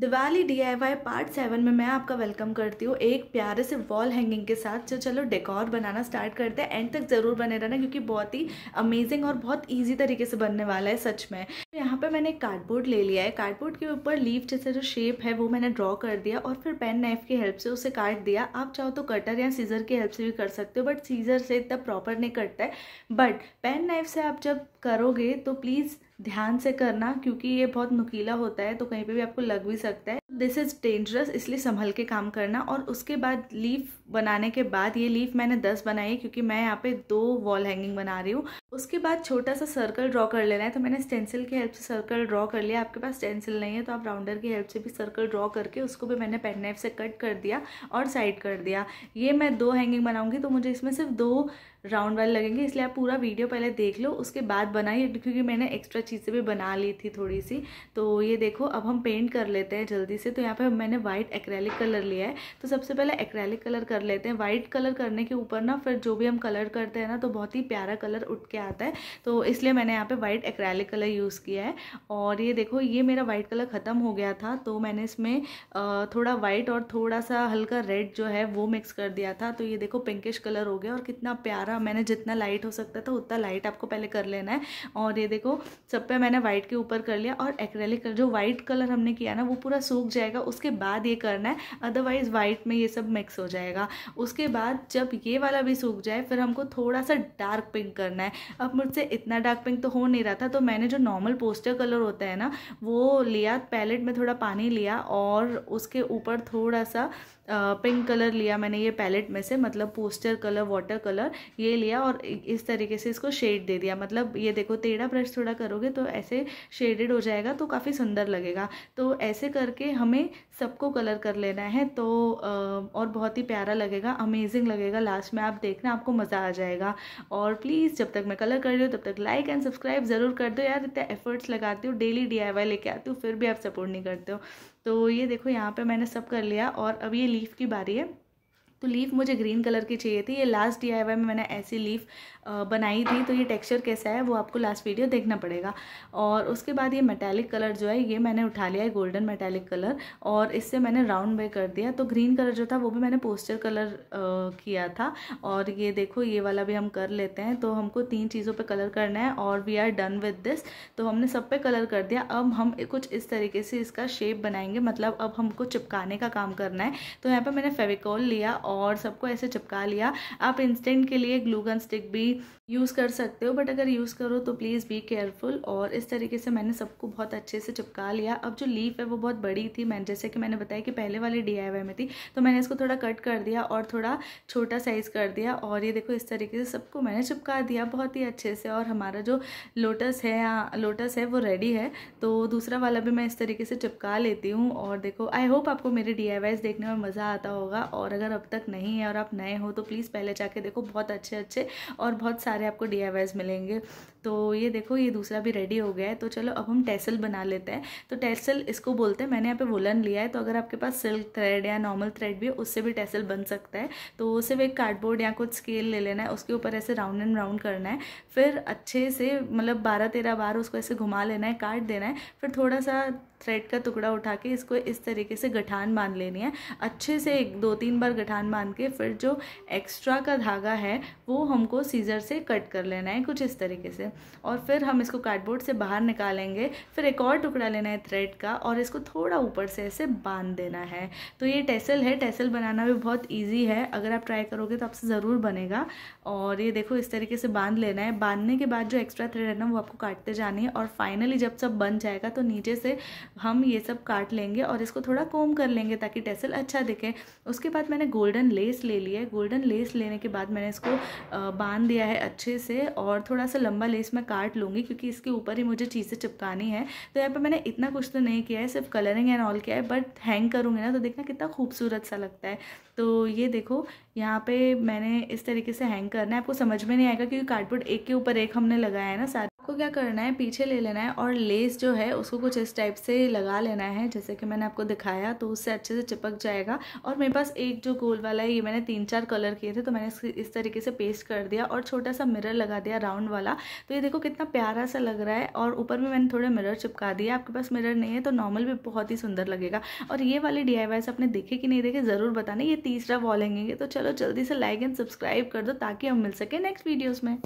Diwali D part seven में मैं आपका वेलकम करती हूँ एक प्यारे से वॉल हैंगिंग के साथ जो तो चलो डेकोर बनाना स्टार्ट करते हैं एंड तक ज़रूर बने रहना क्योंकि बहुत ही अमेजिंग और बहुत इजी तरीके से बनने वाला है सच में तो यहाँ पे मैंने कार्डबोर्ड ले लिया है कार्डबोर्ड के ऊपर लीफ जैसे जो शेप है वो मैंने ड्रॉ कर दिया और फिर पेन नाइफ की हेल्प से उसे काट दिया आप चाहो तो कटर या सीज़र की हेल्प से भी कर सकते हो बट सीज़र से इतना प्रॉपर नहीं कटता है बट पेन नाइफ से आप जब करोगे तो प्लीज़ ध्यान से करना क्योंकि ये बहुत नुकीला होता है तो कहीं पे भी आपको लग भी सकता है दिस इज़ डेंजरस इसलिए संभल के काम करना और उसके बाद लीफ बनाने के बाद ये लीफ मैंने दस बनाई क्योंकि मैं यहाँ पे दो वॉल हैंगिंग बना रही हूँ उसके बाद छोटा सा सर्कल ड्रॉ कर लेना है तो मैंने स्टेंसिल की हेल्प से सर्कल ड्रॉ कर लिया आपके पास स्टेंसिल नहीं है तो आप राउंडर की हेल्प से भी सर्कल ड्रॉ करके उसको भी मैंने पेन नाइफ से कट कर दिया और साइड कर दिया ये मैं दो हैंगिंग बनाऊंगी तो मुझे इसमें सिर्फ दो राउंड वाले लगेंगे इसलिए आप पूरा वीडियो पहले देख लो उसके बाद बनाइए क्योंकि मैंने एक्स्ट्रा चीज़ें भी बना ली थी थोड़ी सी तो ये देखो अब हम पेंट कर लेते हैं जल्दी से तो यहाँ पर मैंने वाइट एक्रेलिक कलर लिया है तो सबसे पहले एक्रेलिक कलर कर लेते हैं वाइट कलर करने के ऊपर ना फिर जो भी हम कलर करते हैं ना तो बहुत ही प्यारा कलर उठ के आता है तो इसलिए मैंने यहाँ पर वाइट एक्रेलिक कलर यूज़ किया है और ये देखो ये मेरा वाइट कलर ख़त्म हो गया था तो मैंने इसमें थोड़ा वाइट और थोड़ा सा हल्का रेड जो है वो मिक्स कर दिया था तो ये देखो पिंकिश कलर हो गया और कितना प्यारा सारा मैंने जितना लाइट हो सकता था उतना लाइट आपको पहले कर लेना है और ये देखो सब पे मैंने वाइट के ऊपर कर लिया और एक्रेलिक जो वाइट कलर हमने किया ना वो पूरा सूख जाएगा उसके बाद ये करना है अदरवाइज़ वाइट में ये सब मिक्स हो जाएगा उसके बाद जब ये वाला भी सूख जाए फिर हमको थोड़ा सा डार्क पिंक करना है अब मुझसे इतना डार्क पिंक तो हो नहीं रहा था तो मैंने जो नॉर्मल पोस्टर कलर होता है ना वो लिया पैलेट में थोड़ा पानी लिया और उसके ऊपर थोड़ा सा पिंक कलर लिया मैंने ये पैलेट में से मतलब पोस्टर कलर वाटर कलर ये लिया और इस तरीके से इसको शेड दे दिया मतलब ये देखो टेढ़ा ब्रश थोड़ा करोगे तो ऐसे शेडेड हो जाएगा तो काफ़ी सुंदर लगेगा तो ऐसे करके हमें सबको कलर कर लेना है तो और बहुत ही प्यारा लगेगा अमेजिंग लगेगा लास्ट में आप देखना आपको मज़ा आ जाएगा और प्लीज़ जब तक मैं कलर कर रही हूँ तब तक लाइक एंड सब्सक्राइब ज़रूर कर दो यार इतने एफर्ट्स लगाती हूँ डेली डी लेके आती हूँ फिर भी आप सपोर्ट नहीं करते हो तो ये देखो यहाँ पे मैंने सब कर लिया और अब ये लीफ की बारी है तो लीफ मुझे ग्रीन कलर की चाहिए थी ये लास्ट डी आई में मैंने ऐसी लीफ बनाई थी तो ये टेक्सचर कैसा है वो आपको लास्ट वीडियो देखना पड़ेगा और उसके बाद ये मेटेलिक कलर जो है ये मैंने उठा लिया है गोल्डन मेटेलिक कलर और इससे मैंने राउंड बे कर दिया तो ग्रीन कलर जो था वो भी मैंने पोस्टर कलर किया था और ये देखो ये वाला भी हम कर लेते हैं तो हमको तीन चीज़ों पर कलर करना है और we are done with this तो हमने सब पे कलर कर दिया अब हम कुछ इस तरीके से इसका शेप बनाएंगे मतलब अब हमको चिपकाने का काम करना है तो यहाँ पर मैंने फेविकॉल लिया और सबको ऐसे चिपका लिया आप इंस्टेंट के लिए ग्लूगन स्टिक भी यूज़ कर सकते हो बट अगर यूज़ करो तो प्लीज़ बी केयरफुल और इस तरीके से मैंने सबको बहुत अच्छे से चिपका लिया अब जो लीफ है वो बहुत बड़ी थी मैंने जैसे कि मैंने बताया कि पहले वाली डी में थी तो मैंने इसको थोड़ा कट कर दिया और थोड़ा छोटा साइज़ कर दिया और ये देखो इस तरीके से सबको मैंने चिपका दिया बहुत ही अच्छे से और हमारा जो लोटस है लोटस हाँ, है वो रेडी है तो दूसरा वाला भी मैं इस तरीके से चिपका लेती हूँ और देखो आई होप आपको मेरे डी देखने में मज़ा आता होगा और अगर अब तक तक नहीं है और आप नए हो तो प्लीज़ पहले जाके देखो बहुत अच्छे अच्छे और बहुत सारे आपको डी मिलेंगे तो ये देखो ये दूसरा भी रेडी हो गया है तो चलो अब हम टेसल बना लेते हैं तो टेसल इसको बोलते हैं मैंने यहाँ पे वुलन लिया है तो अगर आपके पास सिल्क थ्रेड या नॉर्मल थ्रेड भी है उससे भी टेसल बन सकता है तो सिर्फ एक कार्डबोर्ड या कुछ स्केल ले लेना है उसके ऊपर ऐसे राउंड एंड राउंड करना है फिर अच्छे से मतलब बारह तेरह बार उसको ऐसे घुमा लेना है काट देना है फिर थोड़ा सा थ्रेड का टुकड़ा उठा के इसको इस तरीके से गठान बांध लेनी है अच्छे से एक दो तीन बार गठान बांध के फिर जो एक्स्ट्रा का धागा है वो हमको सीज़र से कट कर लेना है कुछ इस तरीके से और फिर हम इसको कार्डबोर्ड से बाहर निकालेंगे फिर एक और टुकड़ा लेना है थ्रेड का और इसको थोड़ा ऊपर से ऐसे बांध देना है तो ये टेसल है टेसल बनाना भी बहुत ईजी है अगर आप ट्राई करोगे तो आपसे ज़रूर बनेगा और ये देखो इस तरीके से बांध लेना है बांधने के बाद जो एक्स्ट्रा थ्रेड है ना वो आपको काटते जानी है और फाइनली जब सब बन जाएगा तो नीचे से हम ये सब काट लेंगे और इसको थोड़ा कोम कर लेंगे ताकि टेसल अच्छा दिखे उसके बाद मैंने गोल्डन लेस ले लिया है गोल्डन लेस लेने के बाद मैंने इसको बांध दिया है अच्छे से और थोड़ा सा लंबा लेस इसमें काट लूँगी क्योंकि इसके ऊपर ही मुझे चीज़ें चिपकानी है तो यहाँ पर मैंने इतना कुछ तो नहीं किया है सिर्फ कलरिंग एंड ऑल किया है बट हैंग करूँगी ना तो देखना कितना खूबसूरत सा लगता है तो ये देखो यहाँ पे मैंने इस तरीके से हैंग करना है आपको समझ में नहीं आएगा क्योंकि कार्डबोर्ड एक के ऊपर एक हमने लगाया है ना सारे आपको क्या करना है पीछे ले लेना है और लेस जो है उसको कुछ इस टाइप से लगा लेना है जैसे कि मैंने आपको दिखाया तो उससे अच्छे से चिपक जाएगा और मेरे पास एक जो गोल वाला है ये मैंने तीन चार कलर किए थे तो मैंने इस तरीके से पेस्ट कर दिया और छोटा सा मिरर लगा दिया राउंड वाला तो ये देखो कितना प्यारा सा लग रहा है और ऊपर में मैंने थोड़े मिरर चिपका दिया आपके पास मिरर नहीं है तो नॉर्मल भी बहुत ही सुंदर लगेगा और ये वाले डी आपने देखे कि नहीं देखे ज़रूर बताना ये तीसरा वॉल हैंगे तो चलो जल्दी से लाइक एंड सब्सक्राइब कर दो ताकि हम मिल सके नेक्स्ट वीडियोज़ में